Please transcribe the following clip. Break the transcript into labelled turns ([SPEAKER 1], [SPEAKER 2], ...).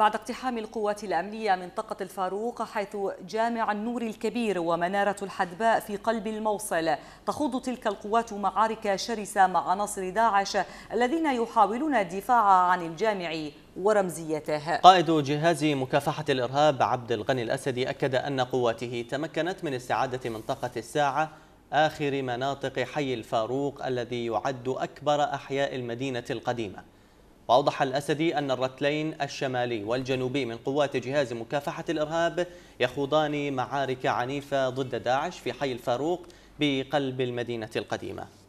[SPEAKER 1] بعد اقتحام القوات الأمنية منطقة الفاروق حيث جامع النور الكبير ومنارة الحدباء في قلب الموصل تخوض تلك القوات معارك شرسة مع عناصر داعش الذين يحاولون الدفاع عن الجامع ورمزيته
[SPEAKER 2] قائد جهاز مكافحة الإرهاب عبد الغني الأسدي أكد أن قواته تمكنت من استعادة منطقة الساعة آخر مناطق حي الفاروق الذي يعد أكبر أحياء المدينة القديمة وأوضح الأسدي أن الرتلين الشمالي والجنوبي من قوات جهاز مكافحة الإرهاب يخوضان معارك عنيفة ضد داعش في حي الفاروق بقلب المدينة القديمة